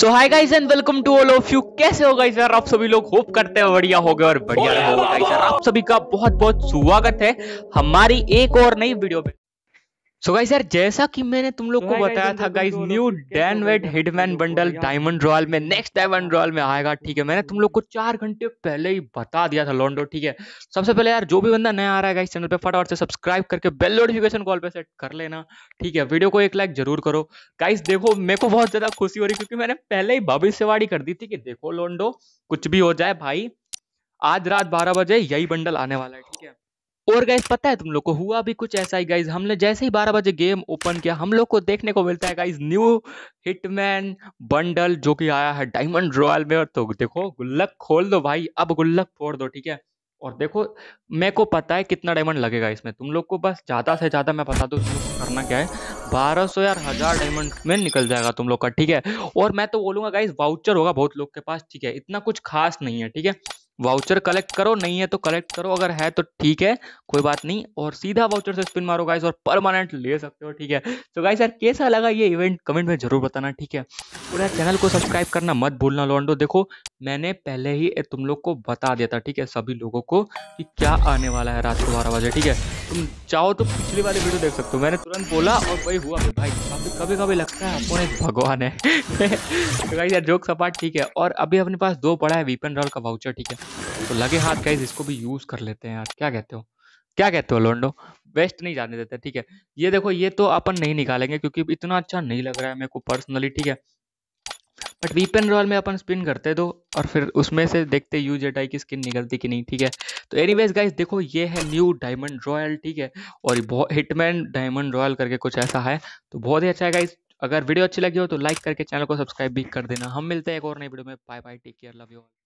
so hi guys and welcome to all of you कैसे हो guys यार आप सभी लोग होप करते हैं बढ़िया हो गए और बढ़िया रहोगे गाइस यार आप सभी का बहुत बहुत स्वागत है हमारी एक और नई वीडियो में सो गाइस यार जैसा कि मैंने तुम लोग को तो बताया था गाइस न्यू डैन वेट हिडमैन बंडल डायमंड रॉयल में नेक्स्ट डायमंड रॉयल में आएगा ठीक है मैंने तुम लोग को चार घंटे पहले ही बता दिया था लॉन्डो ठीक है सबसे पहले यार जो भी बंदा नया आ रहा है गाइस चैनल पे फटाफट से सब्सक्राइब करके बेल नोटिफिकेशन कॉल पे सेट कर लेना ठीक है वीडियो को एक लाइक जरूर करो गाइस देखो मेरे को बहुत ज्यादा खुशी हो रही क्योंकि मैंने पहले ही भविष्यवाणी कर दी थी कि देखो लॉन्डो कुछ भी हो जाए भाई आज रात बारह बजे यही बंडल आने वाला है ठीक है और गाइज पता है तुम लोग को हुआ भी कुछ ऐसा ही गाइज हमने जैसे ही बारह बजे गेम ओपन किया हम लोग को देखने को मिलता है गाइज न्यू हिटमैन बंडल जो कि आया है डायमंड रॉयल में और तो देखो गुल्लक खोल दो भाई अब गुल्लक फोड़ दो ठीक है और देखो मेरे को पता है कितना डायमंड लगेगा इसमें तुम लोग को बस ज़्यादा से ज़्यादा मैं बता दूँ तुम करना क्या है बारह सौ यार हज़ार डायमंड में निकल जाएगा तुम लोग का ठीक है और मैं तो बोलूँगा गाइज वाउचर होगा बहुत लोग के पास ठीक है इतना कुछ खास नहीं है ठीक है वाउचर कलेक्ट करो नहीं है तो कलेक्ट करो अगर है तो ठीक है कोई बात नहीं और सीधा वाउचर से स्पिन मारो गाइस और परमानेंट ले सकते हो ठीक है तो गाइस यार कैसा लगा ये इवेंट कमेंट में जरूर बताना ठीक है पूरा चैनल को सब्सक्राइब करना मत भूलना लॉन्डो देखो मैंने पहले ही तुम लोग को बता दिया था ठीक है सभी लोगों को कि क्या आने वाला है रात को बारह बजे ठीक है तुम चाहो तो पिछली वाली वीडियो देख सकते हो मैंने तुरंत बोला और वही हुआ भी भाई कभी कभी कभी लगता है अपने भगवान है तो यार जोक सपाट ठीक है और अभी अपने पास दो पड़ा है वीपन रॉल का वाउचर ठीक है तो लगे हाथ गाइज इसको भी यूज़ कर लेते हैं यार क्या कहते हो क्या कहते हो लोंडो वेस्ट नहीं जाने देते ठीक है ये देखो ये तो अपन नहीं निकालेंगे क्योंकि इतना अच्छा नहीं लग रहा है मेरे को पर्सनली ठीक है बट वीपन रॉयल में अपन स्पिन करते दो और फिर उसमें से देखते यू आई की स्किन निकलती कि नहीं ठीक है तो एनी वेज गाइज देखो ये है न्यू डायमंड रॉयल ठीक है और हिटमैन डायमंड रॉयल करके कुछ ऐसा है तो बहुत ही अच्छा है गाइस अगर वीडियो अच्छी लगी हो तो लाइक करके चैनल को सब्सक्राइब भी कर देना हम मिलते हैं एक और नई वीडियो में bye bye take care love you